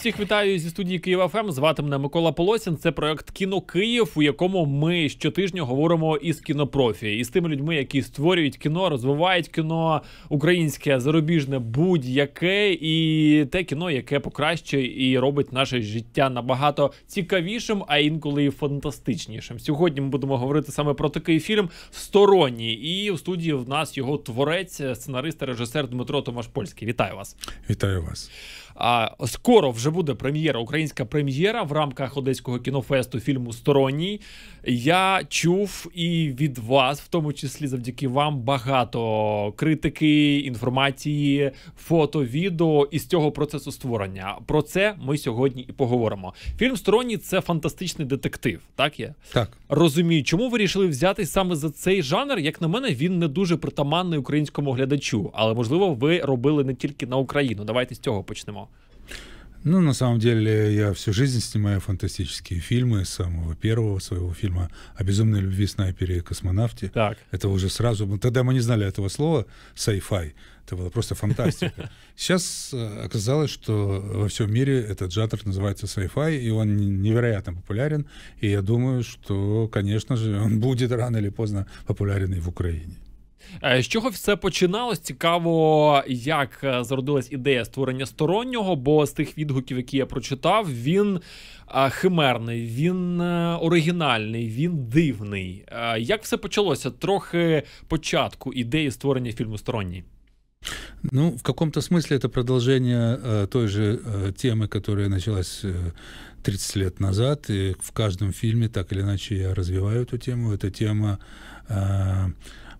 Всіх вітаю зі студії Києва. ФМ. Ем. Звати мене Микола Полосін. Це проект Кіно Київ, у якому ми щотижня говоримо із кінопрофі, із тими людьми, які створюють кіно, розвивають кіно українське, зарубіжне, будь-яке, і те кіно, яке покращує і робить наше життя набагато цікавішим, а інколи і фантастичнішим. Сьогодні ми будемо говорити саме про такий фільм «Сторонній». І в студії в нас його творець, сценарист та режисер Дмитро Томаш Польський. Вітаю вас! Вітаю вас. А скоро вже буде прем'єра, українська прем'єра в рамках одеського кінофесту фільму Сторонній. Я чув і від вас, в тому числі завдяки вам, багато критики, інформації, фото, відео із цього процесу створення. Про це ми сьогодні і поговоримо. Фільм Строні це фантастичний детектив. Так є так розумію, чому ви рішили взятись саме за цей жанр? Як на мене, він не дуже притаманний українському глядачу, але можливо ви робили не тільки на Україну. Давайте з цього почнемо. Ну, на самом деле, я всю жизнь снимаю фантастические фильмы. С самого первого своего фильма о безумной любви снайпере и космонавте. Так. Это уже сразу... Ну, тогда мы не знали этого слова sci Это была просто фантастика. Сейчас э, оказалось, что во всем мире этот жанр называется sci-fi, и он невероятно популярен. И я думаю, что, конечно же, он будет рано или поздно популярен и в Украине. Е, з чого все починалось? Цікаво, як е, зародилась ідея створення стороннього, бо з тих відгуків, які я прочитав, він е, химерний, він оригінальний, він дивний. Як все почалося? Трохи початку ідеї створення фільму «Сторонній». Ну, в каком-то смысле это продолжение э, той же э, темы, которая началась э, 30 лет назад, и в каждом фильме так или иначе я развиваю эту тему. Это тема э,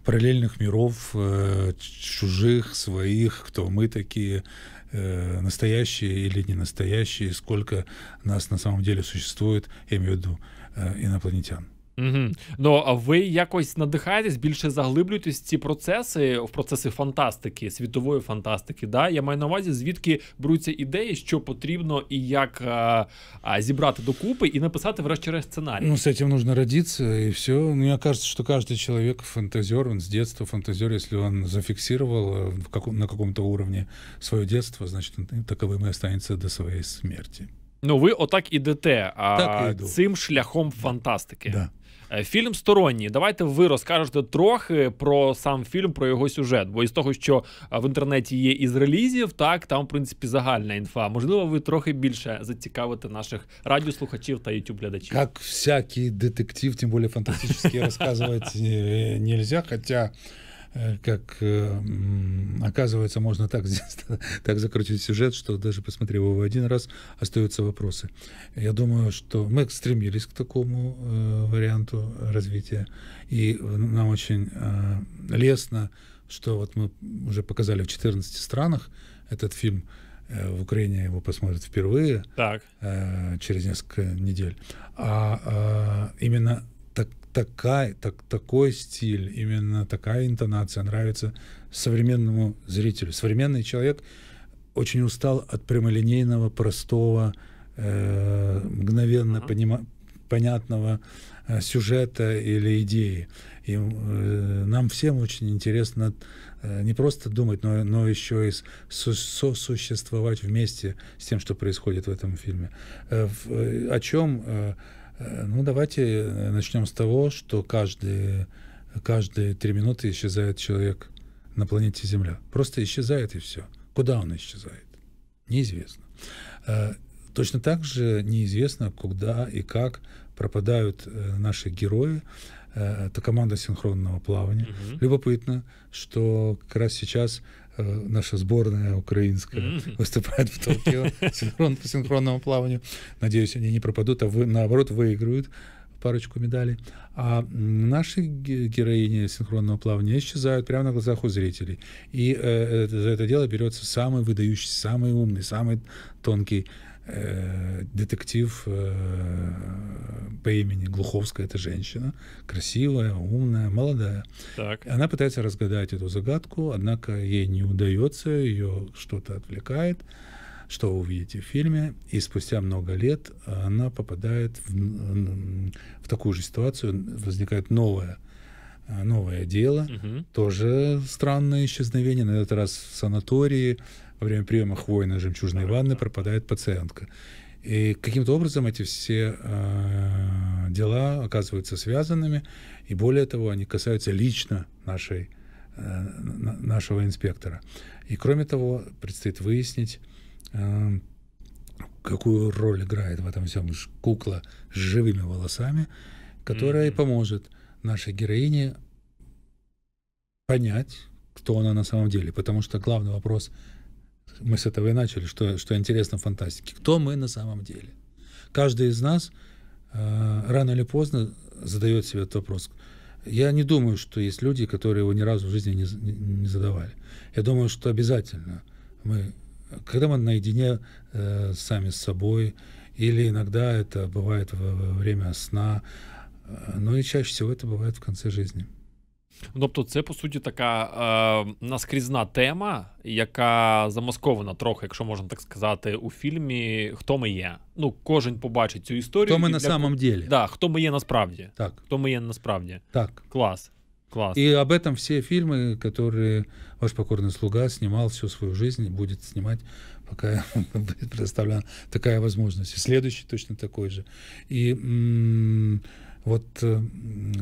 параллельных миров, э, чужих, своих, кто мы такие, э, настоящие или не настоящие, сколько нас на самом деле существует, я имею в виду э, инопланетян. Угу. Ну а ви якось надихаєтесь, більше заглиблюєтесь в ці процеси, в процеси фантастики, світової фантастики. Да? Я маю на увазі, звідки беруться ідеї, що потрібно і як а, е, а, зібрати докупи і написати врешті-решт сценарій. Ну, з цим нужно родитися, і все. Ну я кажу, що кожен чоловік фантазер, він з дитинства фантазер, якщо він зафіксував э, в на якому-то уровні своє дитинство, значить він э, таковим і останеться до своєї смерті. Ну, ви отак ідете, а так цим шляхом фантастики. Да. Е, фільм сторонній. Давайте ви розкажете трохи про сам фільм, про його сюжет. Бо із того, що е, в інтернеті є із релізів, так там в принципі загальна інфа. Можливо, ви трохи більше зацікавите наших радіослухачів та ютуб глядачів. Як всякий детектив, тим більше фантастичний, розказувати е, нельзя, хоча. Э, как э, оказывается, можно так, так закрутить сюжет, что даже посмотрев его один раз, остаются вопросы. Я думаю, что мы стремились к такому э, варианту развития, и нам очень лестно, что вот мы уже показали в 14 странах этот фильм, в Украине его посмотрят впервые так. Э, через несколько недель. А э, именно такая, так, такой стиль, именно такая интонация нравится современному зрителю. Современный человек очень устал от прямолинейного, простого, э, мгновенно uh-huh. понима- понятного э, сюжета или идеи. И э, нам всем очень интересно э, не просто думать, но, но еще и су- сосуществовать вместе с тем, что происходит в этом фильме. Э, в, э, о чем э, Э, ну, давайте э, начнем с того, что каждые, каждые три минуты исчезает человек на планете Земля. Просто исчезает и все. Куда он исчезает? Неизвестно. Э, точно так же неизвестно, куда и как пропадают наши герои. Это команда синхронного плавания. Угу. Любопытно, что как раз сейчас Э, наша сборная украинская выступает в Токио синхрон, по синхронному плаванию. Надеюсь, они не пропадут, а вы, наоборот выиграют парочку медалей. А наши героини синхронного плавания исчезают прямо на глазах у зрителей. И э, э за это дело берется самый выдающийся, самый умный, самый тонкий Э, детектив э, по имени Глуховская, это женщина, красивая, умная, молодая. Так. Она пытается разгадать эту загадку, однако ей не удается, ее что-то отвлекает, что вы увидите в фильме, и спустя много лет она попадает в, в такую же ситуацию, возникает новое новое дело, угу. тоже странное исчезновение, на этот раз в санатории, во время приема хвойной жемчужной ванны пропадает пациентка. И каким-то образом эти все э, дела оказываются связанными, и более того, они касаются лично нашей, э, нашего инспектора. И кроме того, предстоит выяснить, э, какую роль играет в этом всем кукла с живыми волосами, которая mm-hmm. поможет нашей героине понять, кто она на самом деле. Потому что главный вопрос мы с этого и начали, что, что интересно в фантастике. Кто мы на самом деле? Каждый из нас э, рано или поздно задает себе этот вопрос. Я не думаю, что есть люди, которые его ни разу в жизни не, не задавали. Я думаю, что обязательно мы, когда мы наедине э, сами с собой, или иногда это бывает во время сна, э, но и чаще всего это бывает в конце жизни. Тобто, це по суті така е, наскрізна тема, яка замаскована трохи, якщо можна так сказати, у фільмі Хто ми є. Ну, кожен побачить цю історію. Хто ми на для... самом деле? Да, хто ми є насправді. Так. Хто ми є насправді. Так. Клас. Класс. И об этом все фильмы, которые ваш покорный слуга снимал всю свою жизнь и будет снимать, пока будет предоставлена такая возможность. И следующий точно такой же. И м- вот э,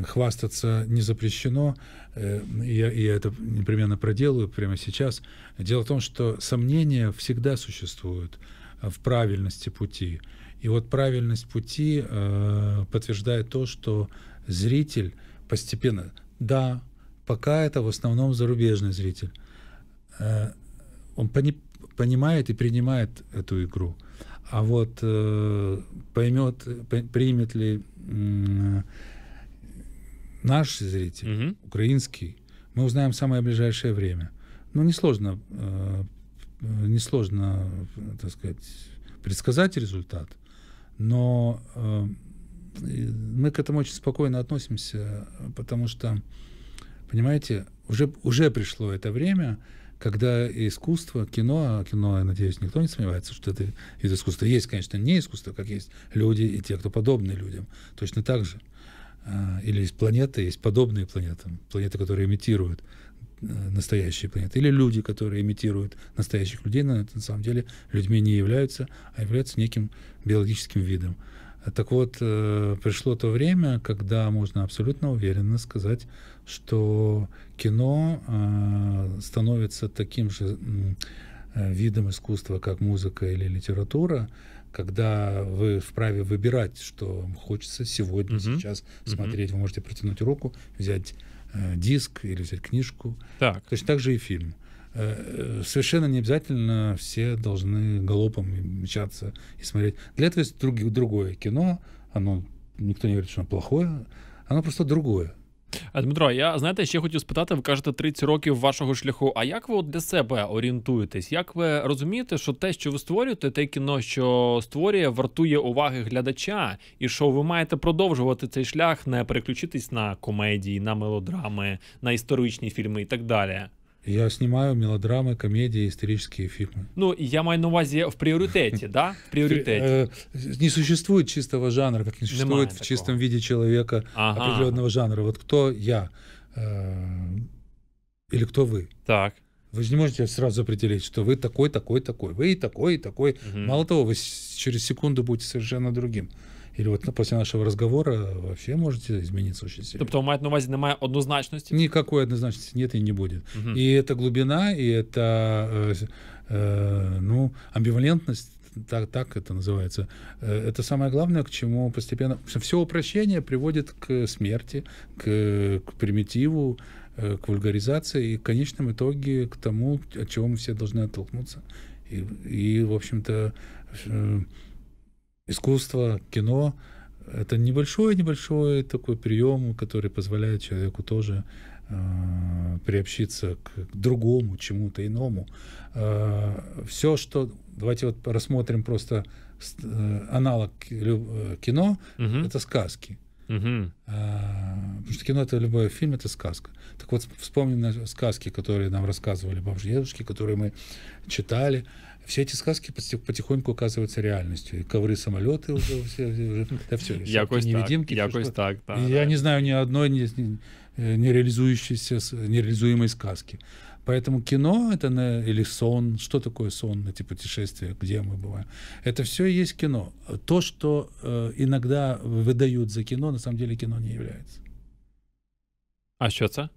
хвастаться не запрещено, э, я, я это непременно проделаю прямо сейчас. Дело в том, что сомнения всегда существуют э, в правильности пути. И вот правильность пути э, подтверждает то, что зритель постепенно, да, пока это в основном зарубежный зритель, э, он пони, понимает и принимает эту игру, а вот э, поймет, примет ли Э, наш зритель, угу. украинский, мы узнаем в самое ближайшее время. Ну, несложно, э, несложно, так сказать, предсказать результат, но э, мы к этому очень спокойно относимся, потому что, понимаете, уже, уже пришло это время, когда искусство, кино, а кино, я надеюсь, никто не сомневается, что это из искусства. Есть, конечно, не искусство, как есть люди и те, кто подобны людям, точно так же. А, или есть планеты, есть подобные планетам, планеты, которые имитируют э, настоящие планеты, или люди, которые имитируют настоящих людей, но на самом деле людьми не являются, а являются неким биологическим видом. Так вот, э, пришло то время, когда можно абсолютно уверенно сказать, что кино э, становится таким же э, видом искусства, как музыка или литература, когда вы вправе выбирать, что вам хочется сегодня, угу. сейчас смотреть. Вы можете протянуть руку, взять э, диск или взять книжку. Так. Точно так же и фильм. Угу. Э, э, совершенно не обязательно все должны галопом мчаться и смотреть. Для этого есть друг, другое кино, оно ніхто не говорить, що воно плохое, воно просто другое. Э, Дмитро, я знаєте, ще хотів спитати, ви кажете 30 років вашого шляху. А як ви от для себе орієнтуєтесь? Як ви розумієте, що те, що ви створюєте, те кіно, що створює, вартує уваги глядача, і що ви маєте продовжувати цей шлях, не переключитись на комедії, на мелодрами, на історичні фільми і так далі? Я снимаю мелодрамы, комедии, исторические фильмы. Ну, я маю на увазі в приоритете, да? В пріоритеті. Э, э, не существует чистого жанра, как не существует в чистом виде человека определенного жанра. Вот кто я? Э, или кто вы? Так. Вы же не можете сразу определить, что вы такой, такой, такой. Вы и такой, и такой. Мало того, вы через секунду будете совершенно другим. Или вот после нашего разговора вообще можете измениться очень сильно. Тобто, мають на увазі немає однозначності? Никакой однозначности нет и не будет. Угу. И это глубина, и это э, э, ну, амбивалентность, так, так это называется. Э, это самое главное, к чему постепенно... Все упрощение приводит к смерти, к, к примитиву, э, к вульгаризации и в конечном итоге к тому, от чего мы все должны оттолкнуться. И, и в общем-то, э, искусство, кино — это небольшой-небольшой такой прием, который позволяет человеку тоже э, приобщиться к другому, чему-то иному. Э, все, что... Давайте вот рассмотрим просто э, аналог э, кино угу. — это сказки. Угу. Потому что кино — это любой фильм, это сказка. Так вот, вспомним сказки, которые нам рассказывали бабушки и дедушки, которые мы читали — все эти сказки потихоньку оказываются реальностью. И ковры самолеты уже, все, уже да все. Якось невидимки. Так, якось так, да, Я да. не знаю ни одной нереализующейся, э, нереализуемой сказки. Поэтому кино это на, или сон, что такое сон, эти путешествия, где мы бываем, это все есть кино. То, что э, иногда выдают за кино, на самом деле кино не является. А что это?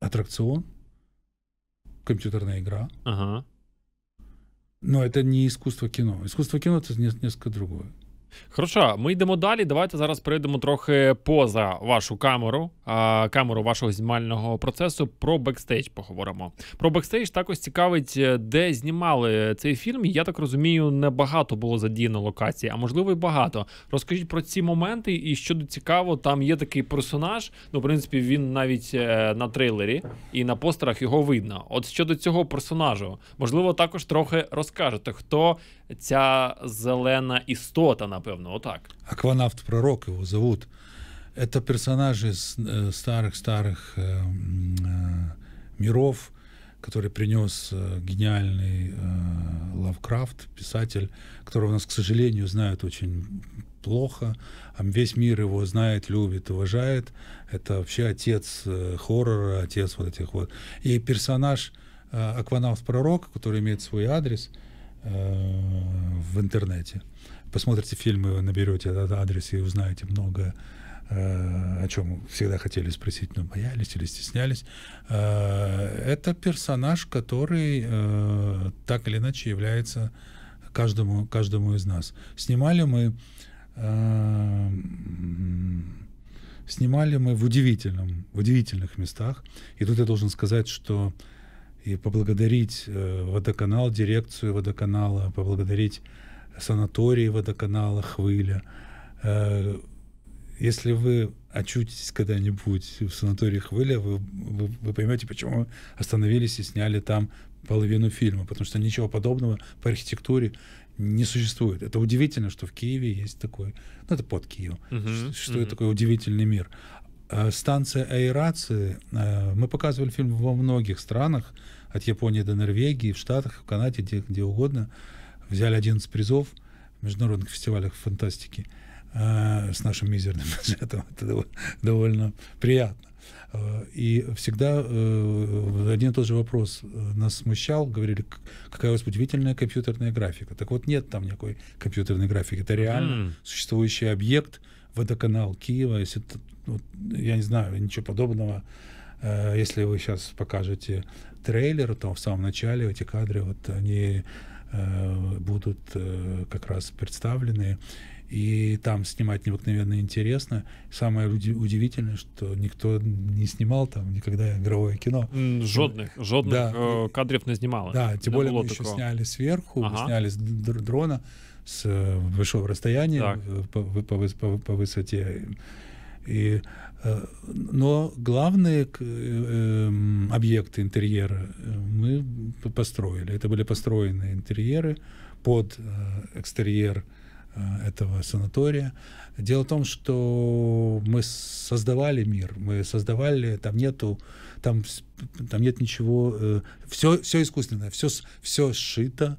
Аттракцион компьютерная игра. Ага. Но это не искусство кино. Искусство кино это несколько другое. Хорошо, ми йдемо далі. Давайте зараз перейдемо трохи поза вашу камеру, а, камеру вашого знімального процесу. Про бекстейдж поговоримо. Про бекстейдж також цікавить, е, де знімали цей фільм. Я так розумію, небагато було задіяно локацій, а можливо, і багато. Розкажіть про ці моменти, і щодо цікаво, там є такий персонаж. Ну, в принципі, він навіть е, на трейлері і на постерах його видно. От щодо цього персонажу, можливо, також трохи розкажете, хто ця зелена істота, напевно, отак. Акванавт пророк его зовут. Это персонаж из старых-старых миров, который принес гениальный Лавкрафт, писатель, которого у нас, к сожалению, знают очень плохо, а весь мир его знает, любит, уважает. Это вообще отец э, хоррора, отец вот этих вот. И персонаж э, Акванавт Пророк, который имеет свой адрес – Э, в интернете. Посмотрите фильмы, наберете этот адрес и узнаете много э, о чем всегда хотели спросить, но боялись или стеснялись. Э, это персонаж, который так или иначе является каждому, каждому из нас. Снимали мы снимали мы в удивительном, в удивительных местах. И тут я должен сказать, что и поблагодарить э, водоканал, дирекцию водоканала, поблагодарить санатории водоканала Хвыля. Э, если вы очутитесь когда-нибудь в санатории Хвыля, вы, вы, вы поймете, почему мы остановились и сняли там половину фильма, потому что ничего подобного по архитектуре не существует. Это удивительно, что в Киеве есть такой, ну это под Киевом, uh-huh, что uh-huh. это такой удивительный мир. Э, станция аэрации. Э, мы показывали фильм во многих странах, от Японии до Норвегии, в Штатах, в Канаде, где, где угодно. Взяли 11 призов в международных фестивалях фантастики э, с нашим мизерным бюджетом. Это довольно приятно. И всегда один и тот же вопрос нас смущал. Говорили, какая у вас удивительная компьютерная графика. Так вот, нет там никакой компьютерной графики. Это реально mm. существующий объект, водоканал Киева. Если вот, я не знаю, ничего подобного. Э, если вы сейчас покажете трейлер, то в самом начале эти кадры, вот они э, будут э, как раз представлены. И там снимать необыкновенно интересно. Самое удивительное, что никто не снимал там никогда игровое кино. Жодных, жодных да. кадрів не снимало. Да, тем не более мы еще такого. сняли сверху, ага. сняли с дрона с большого расстояния по, по, по, по высоте. И, э, но главные э, эм, объекты интерьера э, мы построили. Это были построены интерьеры под экстерьер этого санатория. Дело в том, что мы создавали мир, мы создавали, там нету, там, там нет ничего, э, все, все искусственное, все, все сшито,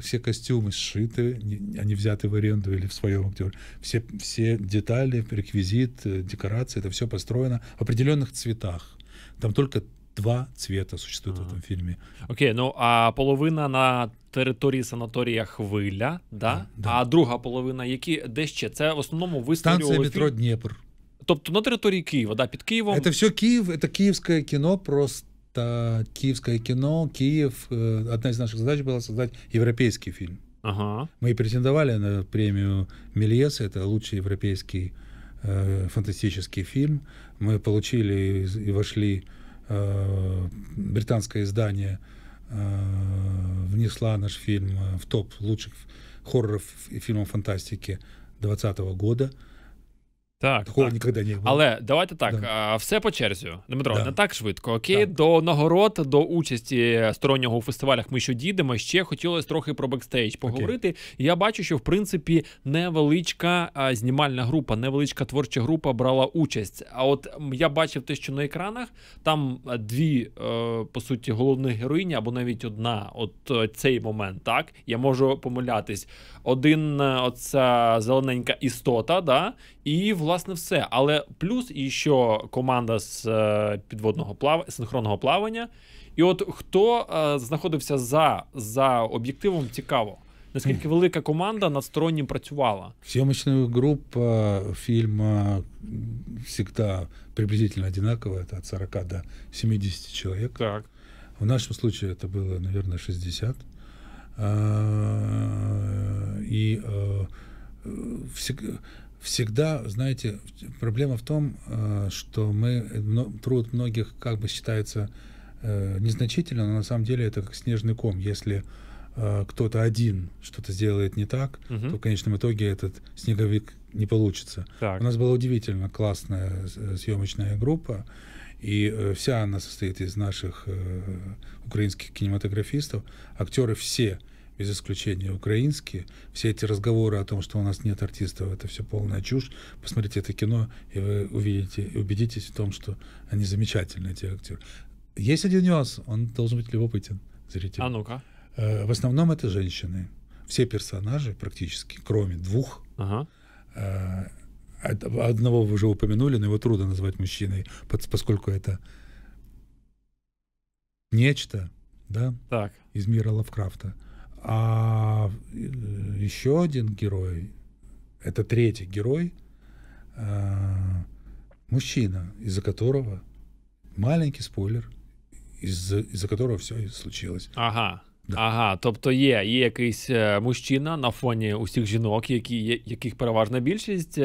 все костюмы сшиты, они взяты в аренду или в своем актер. Все, все детали, реквизит, э, декорации, это все построено в определенных цветах. Там только два цвета существует ага. в этом фильме. Окей, ну а половина на території санаторія Хвиля, да? да. а друга половина, які де ще? Це в основному вистрілювали... Станція метро Дніпр. Тобто на території Києва, да, під Києвом. Це все Київ, це київське кіно, просто это киевское кино, Киев. Э, одна из наших задач была создать европейский фильм. Ага. Мы претендовали на премию Мельес, это лучший европейский э, фантастический фильм. Мы получили и вошли э, британское издание э, внесла наш фильм э, в топ лучших хорроров и фильмов фантастики 2020 года. Так, Такого так. ніколи не було. Але давайте так, да. все по черзі. Дмитро, да. не так швидко. Окей, так. до нагород, до участі стороннього у фестивалях ми що дійдемо. Ще хотілося трохи про бекстейдж поговорити. Окей. Я бачу, що в принципі невеличка знімальна група, невеличка творча група брала участь. А от я бачив те, що на екранах там дві, е, по суті, головних героїні або навіть одна. От е, цей момент, так я можу помилятись один е, оця зелененька істота, да, і власне все. Але плюс і що команда з е, підводного плав... синхронного плавання. І от хто е, знаходився за за об'єктивом, цікаво. Наскільки велика команда над стороннім працювала? Съемочная група э, фільму э, всегда приблизительно одинакова это от 40 до 70 чоловік. Так. В нашому случае это было, наверное, 60. Э, и э, всегда, знаете, проблема в том, э, что мы труд многих как бы считается незначительным, но на самом деле это как снежный ком. Если кто-то один что-то сделает не так, угу. то в конечном итоге этот снеговик не получится. Так. У нас была удивительно классная съемочная группа, и э, вся она состоит из наших э, украинских кинематографистов. Актеры все, без исключения украинские. Все эти разговоры о том, что у нас нет артистов, это все полная чушь. Посмотрите это кино, и вы увидите, убедитесь в том, что они замечательные, эти актеры. Есть один нюанс, он должен быть любопытен, зритель. А ну-ка. Э, в основном это женщины. Все персонажи практически, кроме двух, ага. Одного вы уже упомянули, но его трудно назвать мужчиной, поскольку это нечто, да? Так. Из мира Лавкрафта. А э, еще один герой, это третий герой, а, мужчина, из-за которого маленький спойлер, из-за, из которого все и случилось. Ага. Ага, тобто є є якийсь мужчина на фоні усіх жінок, які, яких переважна більшість,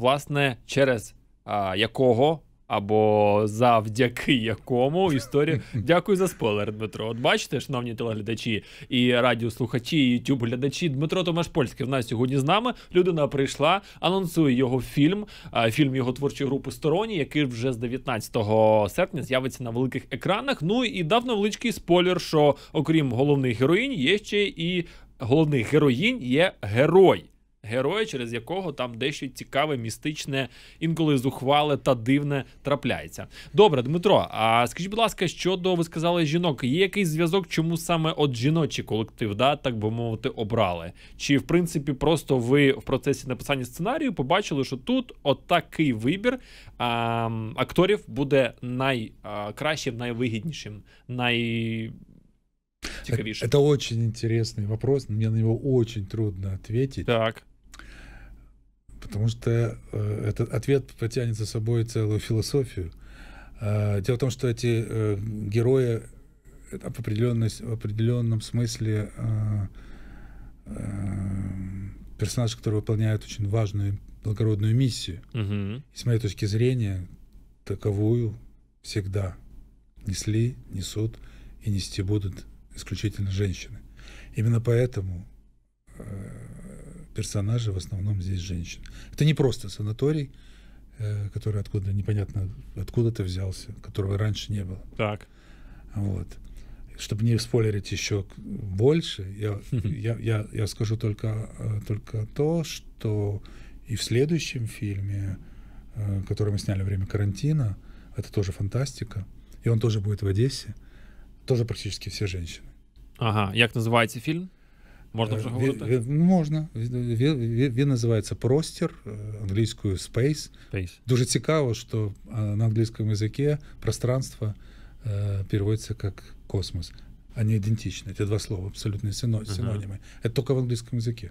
власне, через а, якого або завдяки якому історія. Дякую за спойлер, Дмитро. От бачите, шановні телеглядачі і радіослухачі, і ютуб-глядачі. Дмитро Томаш Польський в нас сьогодні з нами. Людина прийшла, анонсує його фільм, е, фільм його творчої групи «Сторонні», який вже з 19 серпня з'явиться на великих екранах. Ну і дав невеличкий спойлер, що окрім головних героїнь є ще і головних героїнь є герой героя, через якого там дещо цікаве, містичне, інколи зухвале та дивне трапляється. Добре, Дмитро, а скажіть, будь ласка, щодо ви сказали жінок, є якийсь зв'язок, чому саме от жіночий колектив, да, так би мовити, обрали? Чи в принципі просто ви в процесі написання сценарію побачили, що тут отакий от вибір а, акторів буде найкращим, найвигіднішим, най. Э, Цікавіше. это очень интересный вопрос, мне на него очень трудно ответить. Так. потому что э, этот ответ потянет за собой целую философию. А, дело в том, что эти э, герои э, в, в определенном смысле персонаж, который выполняет очень важную благородную миссию. Угу. с моей точки зрения, таковую всегда несли, несут и нести будут исключительно женщины. Именно поэтому персонажи в основном здесь женщины. Это не просто санаторий, э, который откуда непонятно откуда-то взялся, которого раньше не было. Так. Вот. Чтобы не спойлерить еще больше, я, я, я, я скажу только, э, только то, что и в следующем фильме, э, который мы сняли во время карантина, это тоже фантастика, и он тоже будет в Одессе, тоже практически все женщины. Ага, как называется фильм? Можна вже э, говорити? Він, можна. Він, він називається простір э, англійською space. space. Дуже цікаво, що а, на англійському язикі пространство переводиться як космос. А не ідентичне. эти два слова, абсолютно сино- синонимы. Це huh Это только в английском языке.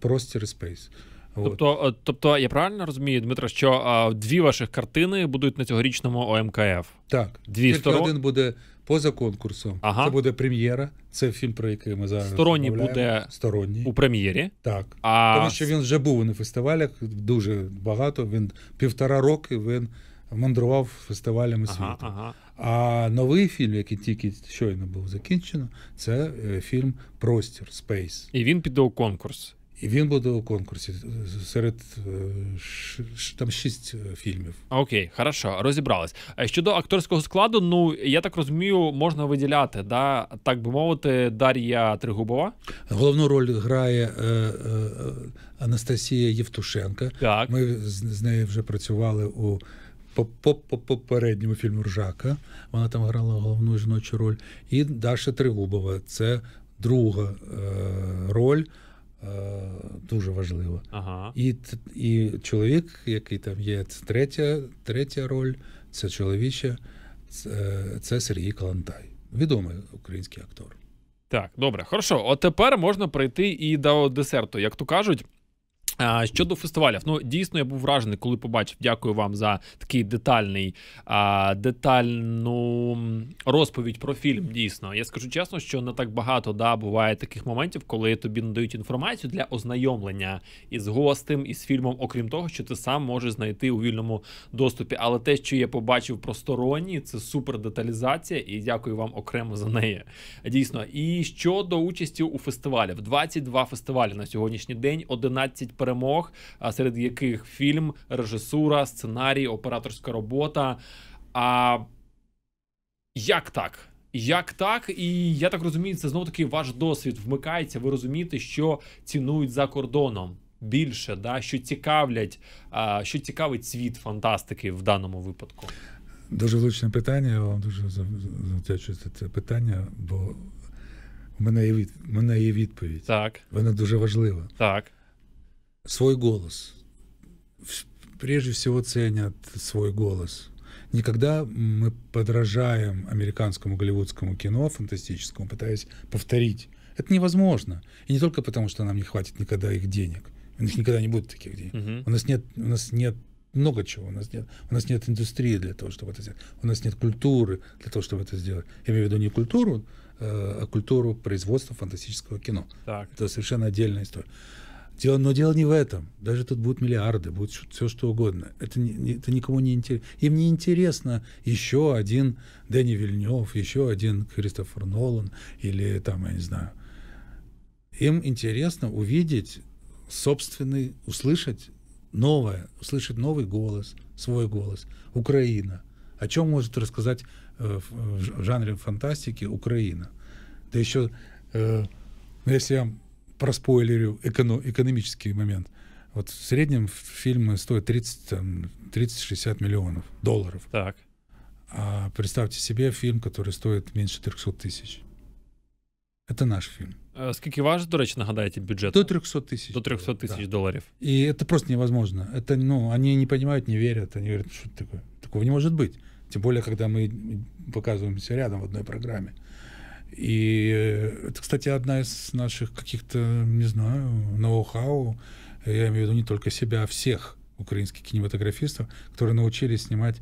Простір і space. От. Тобто, тобто, я правильно розумію, Дмитро, що а, дві ваших картини будуть на цьогорічному ОМКФ? Так. Дві Тільки один буде поза конкурсом. Ага. Це буде прем'єра. Це фільм, про який ми зараз Сторонній буде Сторонній. у прем'єрі. Так. А... Тому що він вже був на фестивалях дуже багато. Він півтора роки він мандрував фестивалями світу. ага. А новий фільм, який тільки щойно був закінчено, це е, фільм Простір Спейс. І він піде у конкурс. І він буде у конкурсі серед е, там шість е, фільмів. Окей, хорошо, розібрались. Е, щодо акторського складу, ну я так розумію, можна виділяти, да, так би мовити, Дар'я Тригубова. Головну роль грає е, е, Анастасія Євтушенка. Так. Ми з, з нею вже працювали у попередньому фільму Ржака. Вона там грала головну жіночу роль. І Даша Тригубова це друга е, роль. Е, дуже важливо. Ага. І і чоловік, який там є, це третя третя роль, це чоловіче, це, е, це Сергій Калантай, відомий український актор. Так, добре, хорошо. От тепер можна прийти і до десерту, як то кажуть. Щодо фестивалів, ну дійсно я був вражений, коли побачив. Дякую вам за такий детальний детальну розповідь про фільм. Дійсно, я скажу чесно, що не так багато да буває таких моментів, коли тобі надають інформацію для ознайомлення із гостем, із фільмом, окрім того, що ти сам можеш знайти у вільному доступі. Але те, що я побачив просторонні, це супер деталізація, і дякую вам окремо за неї. Дійсно, і щодо участі у фестивалях, 22 фестивалі на сьогоднішній день, 11 переглядів перемог, серед яких фільм, режисура, сценарій, операторська робота. А як так? Як так, і я так розумію, це знову таки ваш досвід вмикається. Ви розумієте, що цінують за кордоном більше, да що цікавлять, що цікавить світ фантастики в даному випадку? Дуже влучне питання. Я вам дуже завдячую за це питання, бо в мене є від в мене є відповідь. Так вона дуже важлива. Так. свой голос. Прежде всего ценят свой голос. Никогда мы подражаем американскому голливудскому кино, фантастическому, пытаясь повторить. Это невозможно. И не только потому, что нам не хватит никогда их денег. У них никогда не будет таких денег. Угу. У нас нет, у нас нет много чего. У нас нет, у нас нет индустрии для того, чтобы это сделать. У нас нет культуры для того, чтобы это сделать. Я имею в виду не культуру, э, а культуру производства фантастического кино. Так. Это совершенно отдельная история. Дело, но дело не в этом. Даже тут будут миллиарды, будет все что угодно. Это, не, это никому не интересно. Им не интересно еще один Дэнни Вильнев, еще один Кристофер Нолан или там, я не знаю. Им интересно увидеть собственный, услышать новое, услышать новый голос, свой голос. Украина. О чем может рассказать э, в, в жанре фантастики Украина? Да еще, э, если я проспойлерю эко- экономический момент. Вот в среднем фильмы стоят 30-60 миллионов долларов. Так. А представьте себе фильм, который стоит меньше 300 тысяч. Это наш фильм. А скільки ваш, до речі, нагадаєте, бюджет? До 300 тысяч. До 300 тысяч да. долларов. И это просто невозможно. Это, ну, они не понимают, не верят. Они говорят, что такое? Такого не может быть. Тем более, когда мы показываемся рядом в одной программе. И это, кстати, одна из наших каких-то, не знаю, ноу-хау, я имею в виду не только себя, а всех украинских кинематографистов, которые научились снимать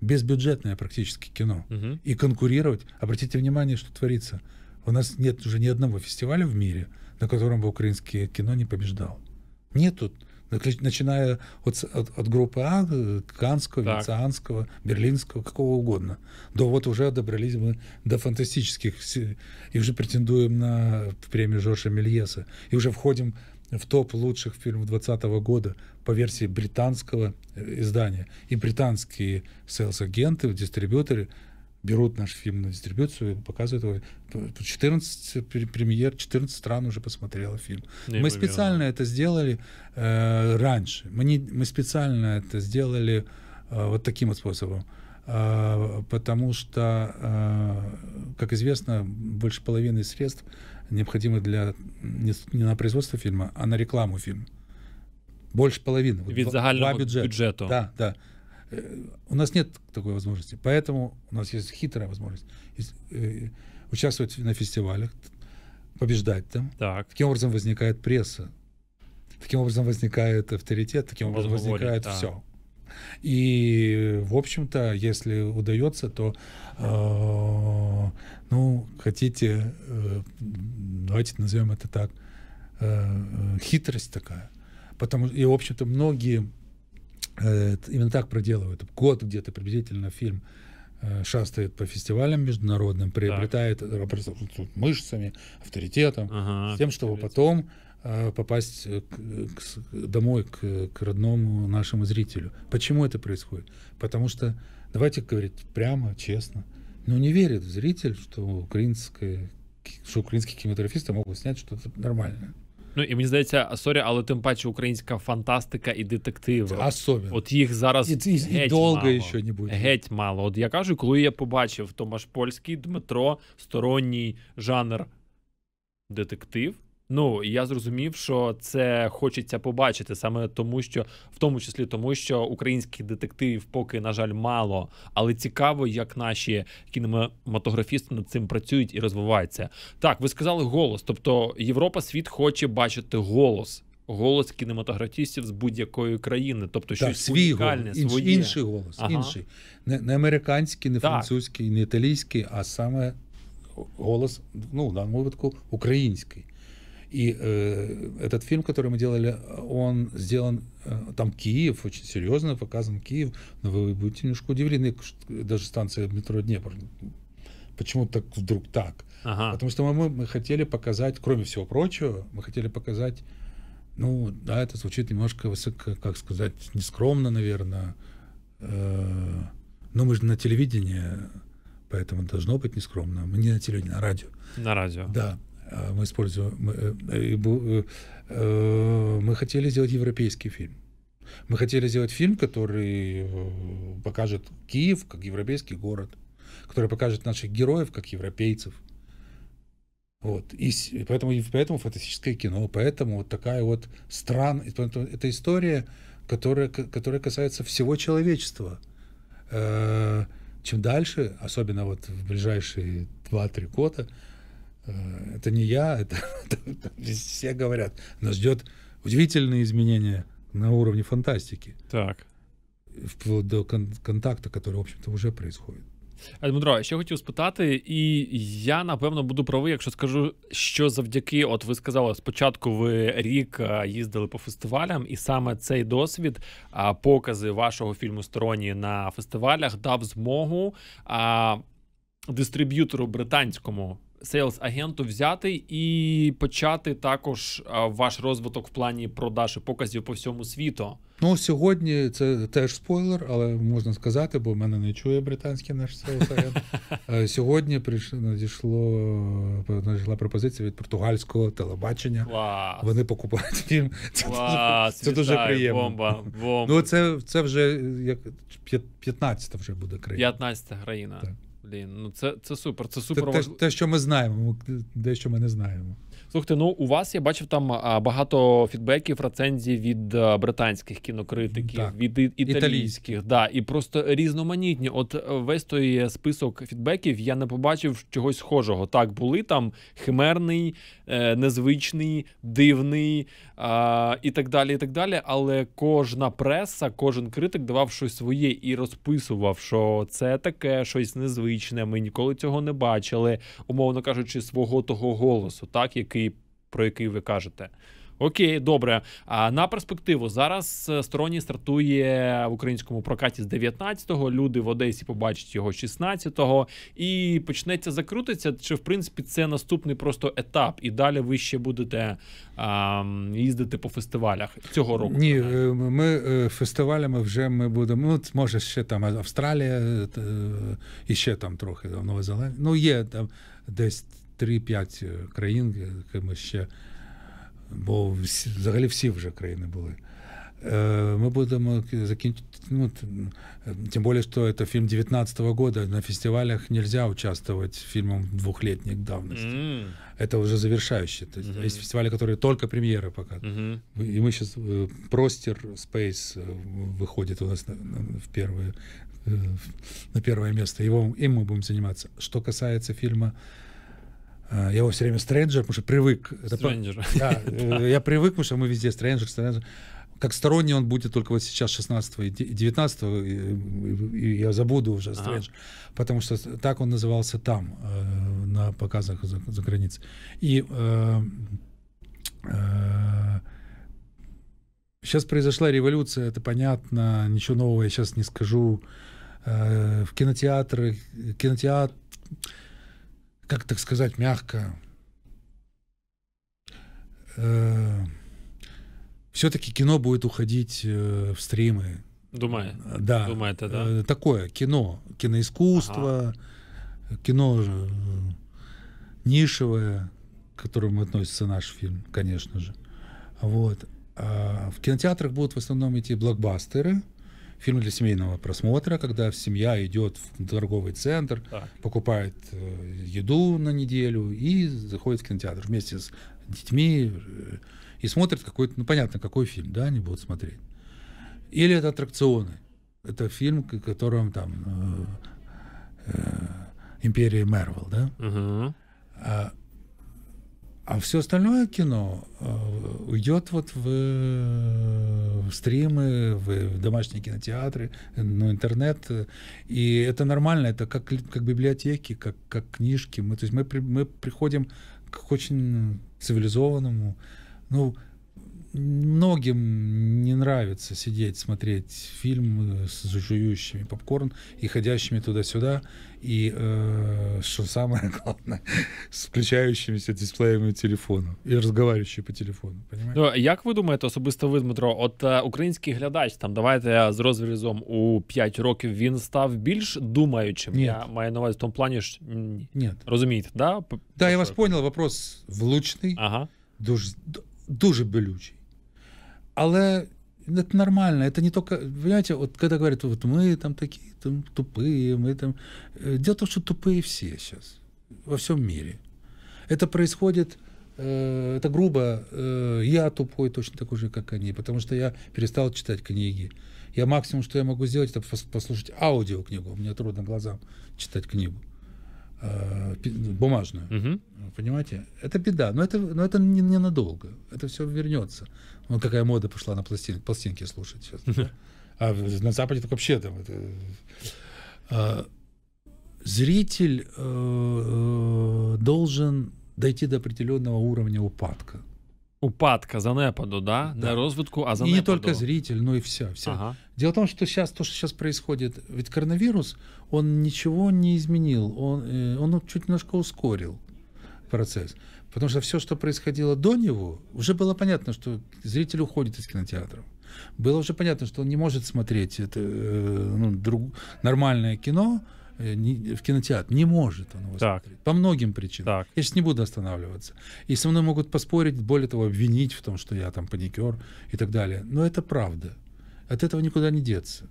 безбюджетное практически кино угу. и конкурировать. Обратите внимание, что творится. У нас нет уже ни одного фестиваля в мире, на котором бы украинское кино не побеждало. Нет тут начиная от, от, от группы А, э, Канского, Венецианского, Берлинского, какого угодно. До вот уже добрались мы до фантастических, и уже претендуем на премию Жоржа Мельеса, и уже входим в топ лучших фильмов 2020 года по версии британского э, издания. И британские селс-агенты, дистрибьюторы – берут наш фильм на дистрибьюцию, показывают его. 14 премьер, 14 стран уже посмотрела фильм. Не мы ну, специально это сделали э, раньше. Мы, не, мы специально это сделали э, вот таким вот способом. Э, потому что, э, как известно, больше половины средств необходимы для не, не на производство фильма, а на рекламу фильма. Больше половины. Від вот, загального бюджету. Да, да. Э, у нас нет такой возможности. Поэтому у нас есть хитрая возможность э, участвовать на фестивалях, побеждать там. Так. Таким образом возникает пресса. Таким образом возникает авторитет, таким образом Можно возникает говорить, все. И, в общем-то, если удается, то, э, ну, хотите, э, давайте назовем это так, э, э хитрость такая. Потому, и, в общем-то, многие Э, именно так проделывают. Год где-то приблизительно фильм э, шастает по фестивалям международным, приобретает э, мышцами, авторитетом, ага, тем, чтобы потом попасть к, к, домой к, к родному нашему зрителю. Почему это происходит? Потому что, давайте говорить прямо, честно, ну не верит зритель, что украинское что украинские кинематографисты могут снять что-то нормальное. Ну і мені здається, сорі, але тим паче українська фантастика і детективи. Особливо. От їх зараз і, і, геть і довго мало. ще Геть мало. От я кажу, коли я побачив Томаш Польський, Дмитро, сторонній жанр детектив. Ну, я зрозумів, що це хочеться побачити саме тому, що в тому числі тому, що українських детективів поки на жаль мало, але цікаво, як наші кінематографісти над цим працюють і розвиваються. Так, ви сказали голос. Тобто Європа світ хоче бачити голос, голос кінематографістів з будь-якої країни, тобто що щось свій унікальне, голос, своє. інший голос, ага. інший не, не американський, не так. французький, не італійський, а саме голос ну в даному випадку український. И э, этот фильм, который мы делали, он сделан, э, там Киев, очень серьезно показан Киев, но вы будете немножко удивлены, даже станция метро Днепр, почему так вдруг так? Ага. Потому что мы, мы хотели показать, кроме всего прочего, мы хотели показать, ну, да, это звучит немножко высоко, как сказать, нескромно, наверное, э, но мы же на телевидении, поэтому должно быть нескромно. Мы не на телевидении, а на радио. На радио. Да. Э, мы используем, мы, э, э, мы хотели сделать европейский фильм. Мы хотели сделать фильм, который покажет Киев как европейский город, который покажет наших героев как европейцев. Вот. И, и поэтому, и поэтому фантастическое кино, поэтому вот такая вот стран, это история, которая, которая касается всего человечества. Чем дальше, особенно вот в ближайшие 2-3 года, Э, это не я, это, это, это все говорят. Нас ждет удивительные изменения на уровне фантастики. Так. Вплоть до кон- контакту, который, в общем-то, вже происходит. Дмитро, ще хотів спитати, і я напевно буду правий, якщо скажу, що завдяки, от ви сказали, спочатку ви рік е, їздили по фестивалям, і саме цей досвід, покази вашого фільму «Сторонні» на фестивалях дав змогу дистриб'ютору британському сейлс агенту взяти і почати також ваш розвиток в плані продаж і показів по всьому світу? Ну сьогодні це теж спойлер, але можна сказати, бо мене не чує британський наш сейлс агент. Е, сьогодні надійшло е, надійшла пропозиція від португальського телебачення. Клас. Вони покупають фільм. Це Клас. дуже, це дуже приємно. Бомба, бомба. Ну це це вже як 15-та вже буде країна. 15-та країна. Так. Блін, ну це це супер. Це супер. Те, те, що ми знаємо, дещо ми не знаємо. Слухайте, ну у вас я бачив там багато фідбеків, рецензій від е, британських кінокритиків, так. від італійських, да, і просто різноманітні. От е, весь той е, список фідбеків я не побачив чогось схожого. Так були там химерний, незвичний, дивний, а, і так далі. і так далі. Але кожна преса, кожен критик давав щось своє і розписував, що це таке щось незвичне. Ми ніколи цього не бачили, умовно кажучи, свого того голосу, так який про який ви кажете. Окей, добре. А на перспективу зараз е, сторонній стартує в українському прокаті з 19-го, Люди в Одесі побачать його 16-го. і почнеться закрутитися. Чи в принципі це наступний просто етап? І далі ви ще будете а, їздити по фестивалях цього року? Ні, е, ми е, фестивалями вже ми будемо. Ну може ще там Австралія і ще там трохи Нова Зеландія. Ну є там десь 3-5 країн, які ми ще. бо всі, взагалі всі вже країни були. Мы будем закинуть, ну, тем более, что это фильм 19 года, на фестивалях нельзя участвовать фильмом двухлетней давности. mm Это уже завершающий. То есть, mm-hmm. есть фестивали, которые только премьеры пока. Mm-hmm. И мы сейчас, Простер Space выходит у нас на, на, в первые, на первое место. Его, им мы будем заниматься. Что касается фильма а, я его все время стрэнджер, потому что привык. Стрэнджер. Да, э, я привык, потому что мы везде стрэнджер, стрэнджер. Как сторонний он будет только вот сейчас 16 и 19 и я забуду уже стрэнджер, потому что так он назывался там, э, на показах за, за границей. И сейчас э, произошла революция, это понятно, ничего нового я сейчас не скажу. в кинотеатры, кинотеатр как так сказать, мягко, э, все-таки кино будет уходить э, в стримы. Думаю. Да. Думаю, это да. Э, такое кино, киноискусство, ага. кино нишевое, к которому относится наш фильм, конечно же. Вот. А в кинотеатрах будут в основном идти блокбастеры фильм для семейного просмотра, когда семья идет в торговый центр, так. покупает э, еду на неделю и заходит в кинотеатр вместе с детьми э, и смотрит какой-то, ну понятно, какой фильм, да, они будут смотреть. Или это аттракционы. Это фильм, в котором там э, э, «Империя Марвел», да? Угу. А, а все остальное кино э, уйдет вот в, э, в стримы, в домашние кинотеатры, ну, интернет. И это нормально, это как, как библиотеки, как, как книжки. Мы, то есть мы, мы приходим к очень цивилизованному, ну, многим не нравится сидеть, смотреть фильм э, с жующими попкорн и ходящими туда-сюда, и, э, что самое главное, с включающимися дисплеями телефону и розмовляючи по телефону. Понимаєш? Ну, як ви думаєте, особисто ви, Дмитро, от е, український глядач, там давайте з розрізом у 5 років він став більш думаючим. Нет. Я маю на увазі в тому плані, що Ні. розумієте, да? Да, я вас понял, вопрос влучний, ага. дуже, дуже болючий. Але это нормально, это не только, понимаете, вот когда говорят, вот мы там такие там, тупые, мы там... Э, дело в том, что тупые все сейчас во всем мире. Это происходит, э, это грубо, э, я тупой точно такой же, как они, потому что я перестал читать книги. Я максимум, что я могу сделать, это послушать аудиокнигу. Мне трудно глазам читать книгу бумажную. Угу. Понимаете? Это беда. Но это, но это не надолго. это все вернется. Ну, какая мода пошла на пластин, пластинки слушать сейчас. А на Западе так вообще там это... А, зритель э, э, должен дойти до определенного уровня упадка. Упадка за занепаду, да? да. На розвитку, а занепаду. И не только зритель, но и вся. вся. Ага. Дело в том, что сейчас то, что сейчас происходит, ведь коронавирус, он ничего не изменил, он, э, он чуть немножко ускорил процесс. Потому что все, что происходило до него, уже было понятно, что зритель уходит из кинотеатров. Было уже понятно, что он не может смотреть это, э, ну, друг, нормальное кино э, в кинотеатр. Не может он его так. смотреть. По многим причинам. Так. Я сейчас не буду останавливаться. И со мной могут поспорить, более того, обвинить в том, что я там паникер и так далее. Но это правда. От этого никуда не деться.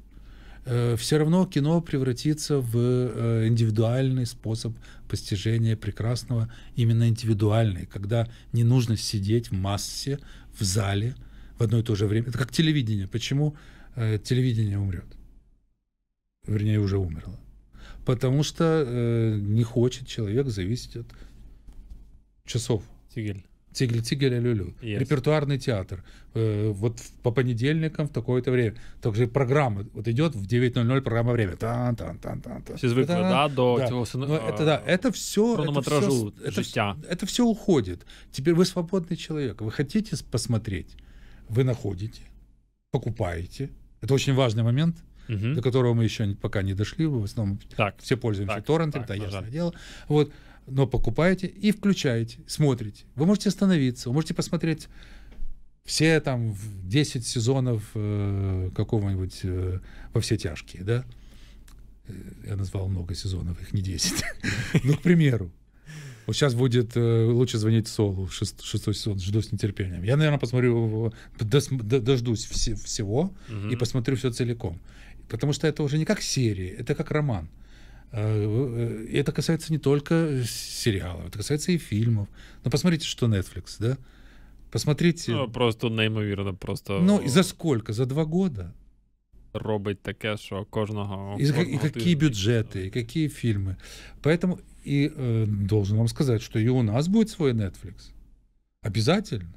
Э, все равно кино превратится в э, индивидуальный способ постижения прекрасного, именно индивидуальный, когда не нужно сидеть в массе, в зале в одно и то же время. Это как телевидение. Почему э, телевидение умрет? Вернее, уже умерло. Потому что не хочет человек зависеть от часов. Тигель. Цигель, Цигель, люлю. Yes. Репертуарный театр. Э, вот по понедельникам в такое-то время. Также программа. Вот идет в 9.00 программа «Время». Тан -тан -тан -тан -тан. Все звыкли, да, до да. Цього, типа, Но это, да, это все... Хронометражу это все, Это, это все уходит. Теперь вы свободный человек. Вы хотите посмотреть? Вы находите, покупаете. Это очень важный момент угу. до которого мы еще пока не дошли, в основном так, все пользуемся так, торрентами, так, да, ясное дело. Вот но покупаете и включаете, смотрите. Вы можете остановиться, вы можете посмотреть все там 10 сезонов э, какого-нибудь э, во все тяжкие, да? Э, я назвал много сезонов, их не 10. Ну, к примеру. Вот сейчас будет э, «Лучше звонить Солу», шест, шестой сезон, жду с нетерпением. Я, наверное, посмотрю, э, дос, дождусь вс, всего угу. и посмотрю все целиком. Потому что это уже не как серия, это как роман. Угу. Э, э, э, это касается не только сериалов, это касается и фильмов. Но посмотрите, что Netflix, да? Посмотрите. Ну, просто неймовірно, просто. Ну, і за сколько? За два года. Робить таке, що кожного. І, кожного і які бюджети, і які фільми. Поэтому и э, должен вам сказать, что и у нас будет свой Netflix. Обязательно.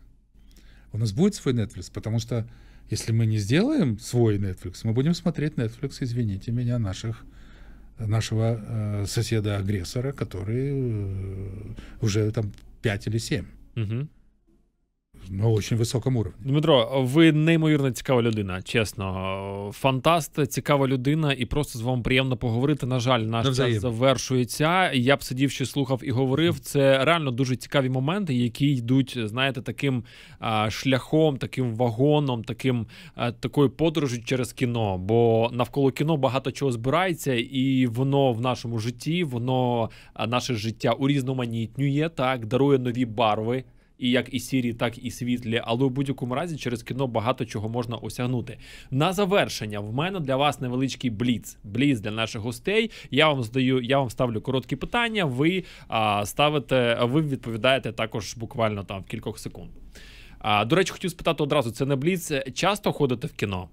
У нас будет свой Netflix, потому что если мы не сделаем свой Netflix, мы будем смотреть Netflix, извините меня, наших нашего э, соседа-агрессора, который э, уже там 5 или 7. Угу. на очень високому уровні. Дмитро, ви неймовірно цікава людина, чесно. Фантаст, цікава людина, і просто з вами приємно поговорити. На жаль, наш Навзаєм. час завершується. Я б сидів, ще слухав і говорив. Це реально дуже цікаві моменти, які йдуть, знаєте, таким а, шляхом, таким вагоном, таким а, такою подорожі через кіно. Бо навколо кіно багато чого збирається, і воно в нашому житті, воно а, наше життя урізноманітнює, так дарує нові барви і як і сірі, так і світлі, але у будь-якому разі через кіно багато чого можна осягнути. На завершення в мене для вас невеличкий бліц. Бліц для наших гостей. Я вам здаю, я вам ставлю короткі питання. Ви а, ставите, ви відповідаєте також буквально там в кількох секунд. А, До речі, хотів спитати одразу: це не бліц. Часто ходите в кіно?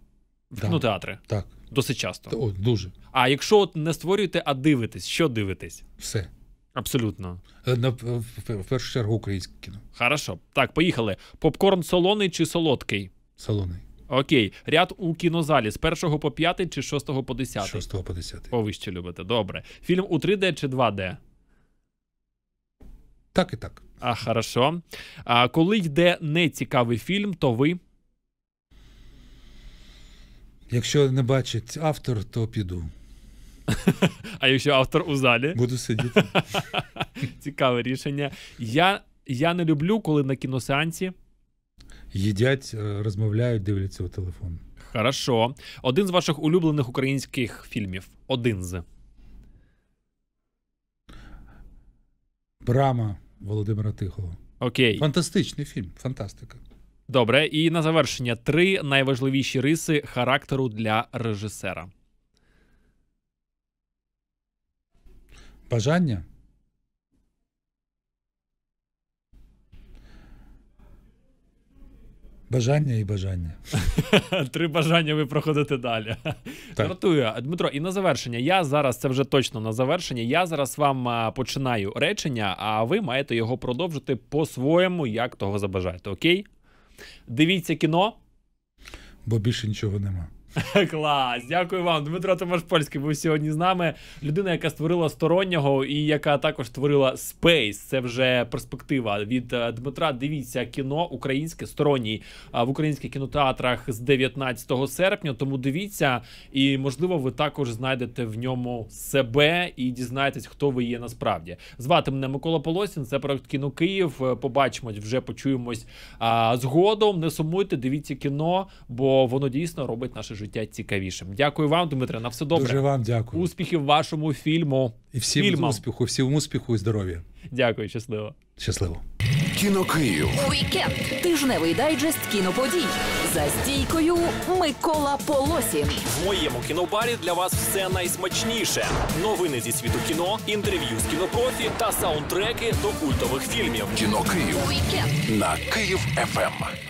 В так, кінотеатри? Так. Досить часто. О, Дуже. А якщо от не створюєте, а дивитесь, що дивитесь? Все. Абсолютно. Е, на, В першу чергу українське кіно. Хорошо. Так, поїхали. Попкорн солоний чи солодкий? Солоний. Окей. Ряд у кінозалі з 1 по 5 чи з 6 по 10? З 6 по 10. Повище любите. Добре. Фільм у 3D чи 2D? Так і так. А, хорошо. А коли йде нецікавий фільм, то ви. Якщо не бачить автор, то піду. А якщо автор у залі? Буду сидіти. Цікаве рішення. Я я не люблю, коли на кіносеансі їдять, е, розмовляють, дивляться у телефон. Хорошо. Один з ваших улюблених українських фільмів. Один з. Брама Володимира Тихого. Окей. Фантастичний фільм. Фантастика. Добре. І на завершення три найважливіші риси характеру для режисера. бажання. Бажання і бажання. Три бажання ви проходите далі. Так. Жартую. Дмитро, і на завершення. Я зараз це вже точно на завершення. Я зараз вам починаю речення, а ви маєте його продовжити по-своєму, як того забажаєте. Окей? Дивіться кіно. Бо більше нічого нема. Клас, дякую вам. Дмитро Томашпольський був сьогодні з нами. Людина, яка створила стороннього і яка також створила Space. Це вже перспектива від е, Дмитра. Дивіться кіно українське сторонній е, в українських кінотеатрах з 19 серпня. Тому дивіться, і можливо, ви також знайдете в ньому себе і дізнаєтесь, хто ви є насправді. Звати мене Микола Полосін. Це проект кіно Київ. Е, побачимось, вже почуємось а, згодом. Не сумуйте, дивіться кіно, бо воно дійсно робить наше життя життя цікавішим. Дякую вам, Дмитре. На все добре. Дуже вам дякую. Успіхів вашому фільму і всім Фільмам. успіху, всім успіху і здоров'я. Дякую, щасливо. Щасливо. Кіно Київ. Уікенд. Тижневий дайджест кіноподій. За стійкою Микола Полосін. В моєму кінобарі для вас все найсмачніше. Новини зі світу кіно, інтерв'ю з кінопрофі та саундтреки до культових фільмів. Кіно Київ. Уікенд. На Київ ФМ.